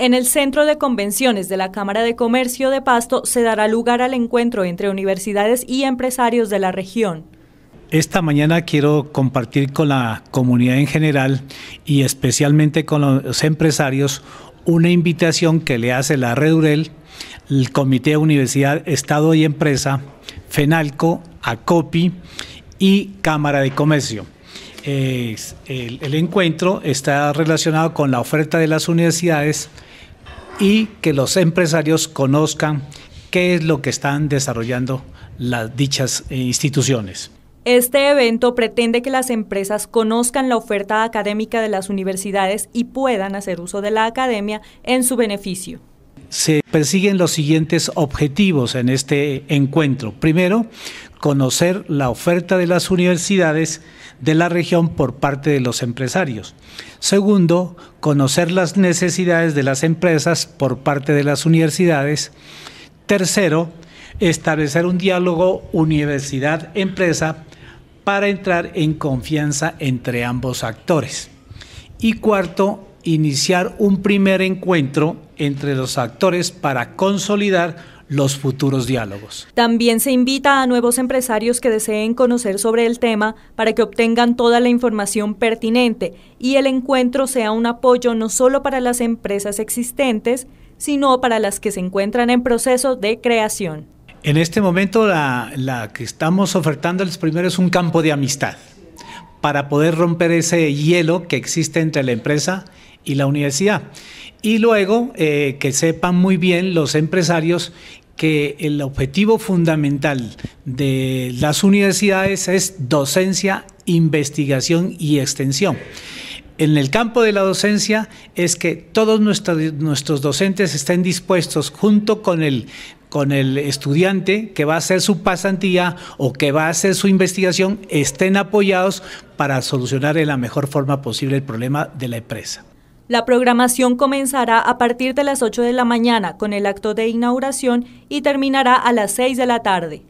En el Centro de Convenciones de la Cámara de Comercio de Pasto se dará lugar al encuentro entre universidades y empresarios de la región. Esta mañana quiero compartir con la comunidad en general y especialmente con los empresarios una invitación que le hace la Redurel, el Comité de Universidad, Estado y Empresa, FENALCO, ACOPI y Cámara de Comercio. el encuentro está relacionado con la oferta de las universidades, y que los empresarios conozcan qué es lo que están desarrollando las dichas eh, instituciones. Este evento pretende que las empresas conozcan la oferta académica de las universidades y puedan hacer uso de la academia en su beneficio. Se persiguen los siguientes objetivos en este encuentro. Primero, conocer la oferta de las universidades de la región por parte de los empresarios. Segundo, conocer las necesidades de las empresas por parte de las universidades. Tercero, establecer un diálogo universidad-empresa para entrar en confianza entre ambos actores. Y cuarto, iniciar un primer encuentro entre los actores para consolidar los futuros diálogos. También se invita a nuevos empresarios que deseen conocer sobre el tema para que obtengan toda la información pertinente y el encuentro sea un apoyo no solo para las empresas existentes, sino para las que se encuentran en proceso de creación. En este momento la, que estamos ofertando primero es un campo de amistad para poder romper ese hielo que existe entre la empresa y la universidad. Y luego eh, que sepan muy bien los empresarios que el objetivo fundamental de las universidades es docencia, investigación y extensión. En el campo de la docencia es que todos nuestros, nuestros docentes estén dispuestos junto con el con el estudiante que va a hacer su pasantía o que va a hacer su investigación estén apoyados para solucionar de la mejor forma posible el problema de la empresa. La programación comenzará a partir de las 8 de la mañana con el acto de inauguración y terminará a las 6 de la tarde.